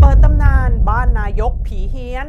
เปิดตำนานบ้านนายกผีเฮี้ยน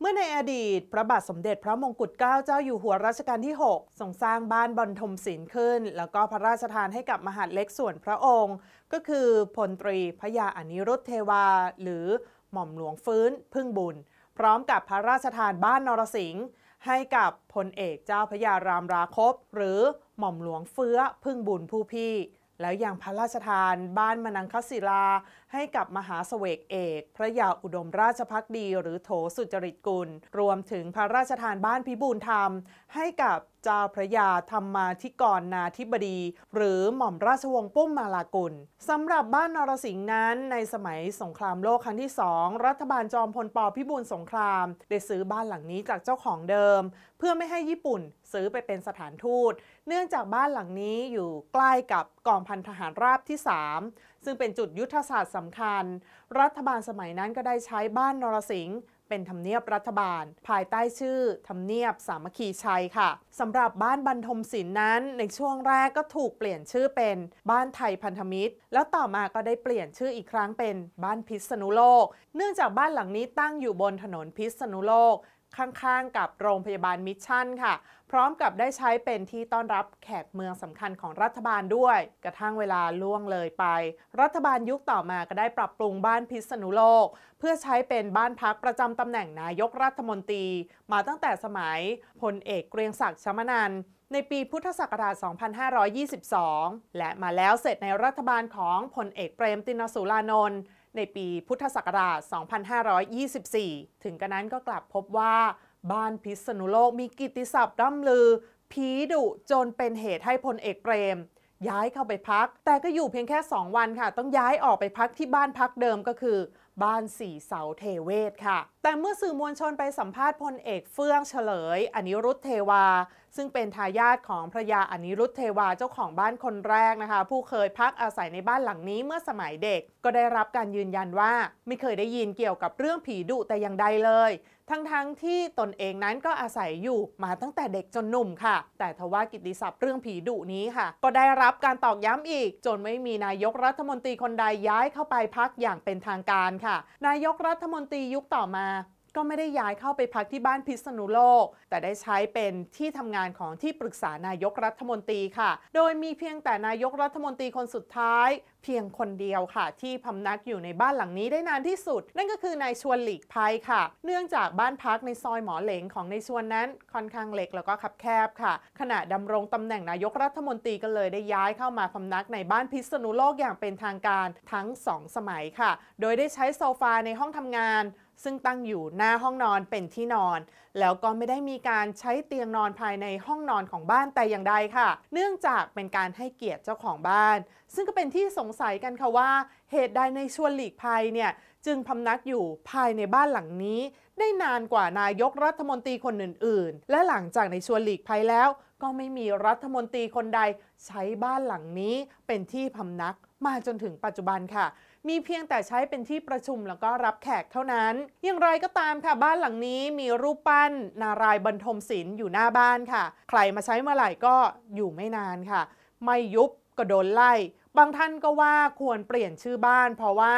เมื่อในอดีตพระบาทสมเด็จพระมงกุฎเกล้าเจ้าอยู่หัวรัชกาลที่6ทรงสร้างบ้านบรรทมศิลป์ขึ้น แล้วก็พระราชทานให้กับมหาดเล็กส่วนพระองค์ ก็คือพลตรีพระยาอนิรุธเทวา หรือหม่อมหลวงฟื้นพึ่งบุญ พร้อมกับพระราชทานบ้านนรสิงห์ให้กับพลเอกเจ้าพระยารามราคบ หรือหม่อมหลวงเฟื้อพึ่งบุญผู้พี่แล้วยังพระราชทานบ้านมนังคศิลา ให้กับมหาเสวกเอก พระยาอุดมราชพักดีหรือโถสุจริตกุล รวมถึงพระราชทานบ้านพิบูลธรรมให้กับเจ้าพระยาธรรมาธิกรนาธิบดี หรือหม่อมราชวงศ์ปุ้มมาลากุลสำหรับบ้านนรสิงห์นั้น ในสมัยสงครามโลกครั้งที่สองรัฐบาลจอมพลปพิบูลสงครามได้ซื้อบ้านหลังนี้จากเจ้าของเดิม เพื่อไม่ให้ญี่ปุ่นซื้อ ไปเป็นสถานทูต เนื่องจากบ้านหลังนี้อยู่ใกล้กับกองพันทหารราบที่ 3ซึ่งเป็นจุดยุทธศาสตร์สำคัญ รัฐบาลสมัยนั้นก็ได้ใช้บ้านนรสิงห์เป็นทำเนียบรัฐบาล ภายใต้ชื่อทำเนียบสามัคคีชัยค่ะสำหรับบ้านบรรทมศิลป์นั้น ในช่วงแรกก็ถูกเปลี่ยนชื่อเป็นบ้านไทยพันธมิตร แล้วต่อมาก็ได้เปลี่ยนชื่ออีกครั้งเป็น บ้านพิษณุโลก เนื่องจากบ้านหลังนี้ตั้งอยู่บนถนนพิษณุโลกข้าง ๆ กับโรงพยาบาลมิชชั่นค่ะ พร้อมกับได้ใช้เป็นที่ต้อนรับแขกเมืองสำคัญของรัฐบาลด้วย กระทั่งเวลาล่วงเลยไป รัฐบาลยุคต่อมาก็ได้ปรับปรุงบ้านพิษณุโลก เพื่อใช้เป็นบ้านพักประจำตำแหน่งนายกรัฐมนตรี มาตั้งแต่สมัยพลเอกเกรียงศักดิ์ชมนัน ในปีพุทธศักราช 2522 และมาแล้วเสร็จในรัฐบาลของพลเอกเปรมตินสุรานนท์ในปีพุทธศักราช 2524 ถึงกระนั้นก็กลับพบว่า บ้านพิษณุโลกมีกิติศัพท์ร่ำลือผีดุจนเป็นเหตุให้พลเอกเปรม ย้ายเข้าไปพัก แต่ก็อยู่เพียงแค่ 2 วันค่ะ ต้องย้ายออกไปพักที่บ้านพักเดิมก็คือบ้านสี่เสาเทเวศค่ะ แต่เมื่อสื่อมวลชนไปสัมภาษณ์พลเอกเฟื่องเฉลยอนิรุธเทวา ซึ่งเป็นทายาทของพระยาอนิรุธเทวา เจ้าของบ้านคนแรกนะคะ ผู้เคยพักอาศัยในบ้านหลังนี้เมื่อสมัยเด็ก ก็ได้รับการยืนยันว่า ไม่เคยได้ยินเกี่ยวกับเรื่องผีดุแต่อย่างใดเลยทั้งๆทที่ตนเองนั้นก็อาศัยอยู่มาตั้งแต่เด็กจนหนุ่มค่ะ แต่ทว่ากิติศัพท์เรื่องผีดุนี้ค่ะ ก็ได้รับการตอกย้ำอีก จนไม่มีนายกรัฐมนตรีคนใดย้ายเข้าไปพักอย่างเป็นทางการค่ะ นายกรัฐมนตรียุคต่อมาก็ไม่ได้ย้ายเข้าไปพักที่บ้านพิษณุโลก แต่ได้ใช้เป็นที่ทำงานของที่ปรึกษานายกรัฐมนตรีค่ะ โดยมีเพียงแต่นายกรัฐมนตรีคนสุดท้าย เพียงคนเดียวค่ะ ที่พำนักอยู่ในบ้านหลังนี้ได้นานที่สุด นั่นก็คือนายชวนหลีกภัยค่ะ เนื่องจากบ้านพักในซอยหมอเหลงของนายชวนนั้น ค่อนข้างเล็กแล้วก็คับแคบค่ะ ขณะดำรงตำแหน่งนายกรัฐมนตรีก็เลยได้ย้ายเข้ามาพำนักในบ้านพิษณุโลกอย่างเป็นทางการทั้ง 2 สมัยค่ะ โดยได้ใช้โซฟาในห้องทำงานซึ่งตั้งอยู่หน้าห้องนอนเป็นที่นอน แล้วก็ไม่ได้มีการใช้เตียงนอนภายในห้องนอนของบ้านแต่อย่าง ใดค่ะ เนื่องจากเป็นการให้เกียรติเจ้าของบ้าน ซึ่งก็เป็นที่สงสัยกันค่ะว่าเหตุใดในชวนหลีกภัยเนี่ยจึง พำนักอยู่ภายในบ้านหลังนี้ ได้นานกว่านายกรัฐมนตรีคนอื่นๆ และหลังจากในชวนหลีกภัยแล้ว ก็ไม่มีรัฐมนตรีคนใดใช้บ้านหลังนี้ เป็นที่พำนักมาจนถึงปัจจุบันค่ะ มีเพียงแต่ใช้เป็นที่ประชุมแล้วก็รับแขกเท่านั้น อย่างไรก็ตามค่ะ บ้านหลังนี้มีรูปปั้น นารายบรรทมศิลป์อยู่หน้าบ้านค่ะ ใครมาใช้เมื่อไหร่ก็อยู่ไม่นานค่ะ ไม่ยุบก็โดนไล่ บางท่านก็ว่าควรเปลี่ยนชื่อบ้าน เพราะว่า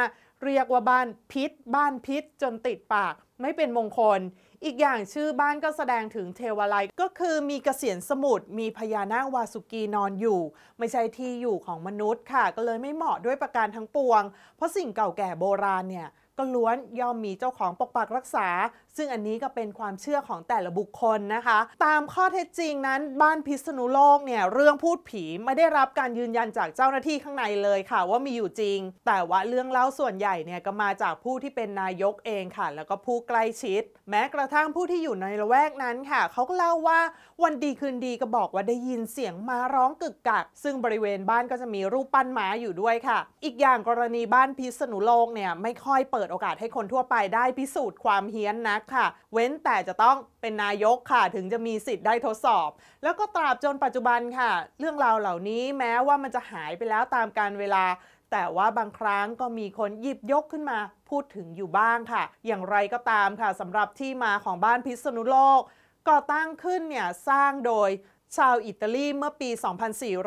เรียกว่าบ้านพิษ บ้านพิษ จนติดปากไม่เป็นมงคล อีกอย่างชื่อบ้านก็แสดงถึงเทวไลัยก็คือมีกเกษียณสมุดมีพญานาควาสุกีนอนอยู่ ไม่ใช่ที่อยู่ของมนุษย์ค่ะ ก็เลยไม่เหมาะด้วยประการทั้งปวง เพราะสิ่งเก่าแก่โบราณเนี่ยก็ล้วนย่อมมีเจ้าของปกปักรักษา ซึ่งอันนี้ก็เป็นความเชื่อของแต่ละบุคคลนะคะ ตามข้อเท็จจริงนั้นบ้านพิษณุโลกเนี่ยเรื่องพูดผีไม่ได้รับการยืนยันจากเจ้าหน้าที่ข้างในเลยค่ะ ว่ามีอยู่จริง แต่ว่าเรื่องเล่าส่วนใหญ่เนี่ยก็มาจากผู้ที่เป็นนายกเองค่ะ แล้วก็ผู้ใกล้ชิด แม้กระทั่งผู้ที่อยู่ในละแวกนั้นค่ะเขาก็เล่าว่าวันดีคืนดีก็บอกว่าได้ยินเสียงมาร้องกึกกักซึ่งบริเวณบ้านก็จะมีรูปปั้นหมาอยู่ด้วยค่ะ อีกอย่างกรณีบ้านพิษณุโลกเนี่ยไม่ค่อยเปิดโอกาสให้คนทั่วไปได้พิสูจน์ความเฮี้ยนนักค่ะ เว้นแต่จะต้องเป็นนายกค่ะถึงจะมีสิทธิ์ได้ทดสอบ แล้วก็ตราบจนปัจจุบันค่ะ เรื่องราวเหล่านี้แม้ว่ามันจะหายไปแล้วตามการเวลา แต่ว่าบางครั้งก็มีคนหยิบยกขึ้นมาพูดถึงอยู่บ้างค่ะ อย่างไรก็ตามค่ะสำหรับที่มาของบ้านพิษณุโลกก่อตั้งขึ้นเนี่ยสร้างโดยชาวอิตาลีเมื่อปี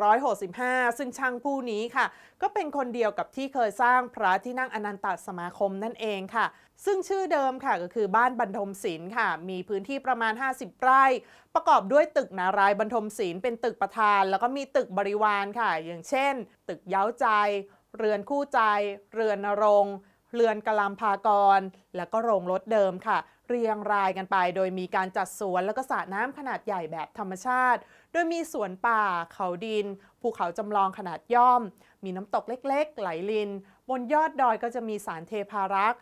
2465 ซึ่งช่างผู้นี้ค่ะ ก็เป็นคนเดียวกับที่เคยสร้างพระที่นั่งอนันตสมาคมนั่นเองค่ะ ซึ่งชื่อเดิมค่ะก็คือบ้านบรรทมศิลป์ค่ะ มีพื้นที่ประมาณ 50 ไร่ ประกอบด้วยตึกนารายบรรทมศิลป์เป็นตึกประธาน แล้วก็มีตึกบริวารค่ะ อย่างเช่น ตึกเย้าใจ เรือนคู่ใจ เรือนนรงเรือนกลามพากร และก็โรงรถเดิมค่ะ เรียงรายกันไปโดยมีการจัดสวนแล้วก็สระน้ำขนาดใหญ่แบบธรรมชาติ โดยมีสวนป่าเขาดิน ภูเขาจำลองขนาดย่อม มีน้ำตกเล็กๆ ไหลลิน บนยอดดอยก็จะมีสารเทพารักษ์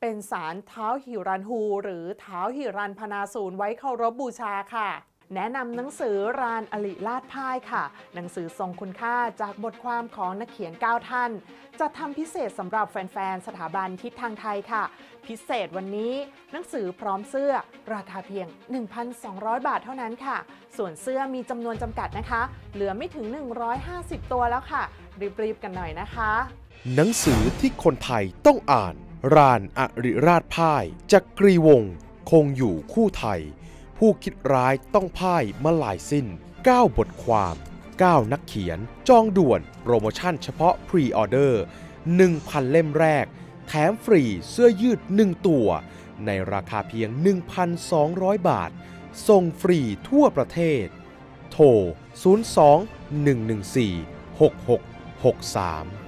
เป็นสารเท้าหิรันฮูหรือเท้าหิรันพนาศูนย์ไว้เคารพบบูชาค่ะแนะนำหนังสือรานอลิลาดพ่ายค่ะ หนังสือทรงคุณค่าจากบทความของนักเขียน9ท่าน จะทำพิเศษสำหรับแฟนๆสถาบันทิศทางไทยค่ะ พิเศษวันนี้ หนังสือพร้อมเสื้อราคาเพียง 1,200 บาทเท่านั้นค่ะ ส่วนเสื้อมีจำนวนจำกัดนะคะ เหลือไม่ถึง 150 ตัวแล้วค่ะรีบๆกันหน่อยนะคะ หนังสือที่คนไทยต้องอ่าน รานอริราชพ่ายจากกรีวงคงอยู่คู่ไทยผู้คิดร้ายต้องพ่ายมาหลายสิ้น 9 บทความ 9 นักเขียนจองด่วนโปรโมชั่นเฉพาะพรีออเดอร์ 1,000 เล่มแรก แถมฟรีเสื้อยืด 1 ตัว ในราคาเพียง 1,200 บาทส่งฟรีทั่วประเทศ โทร 02 114 6663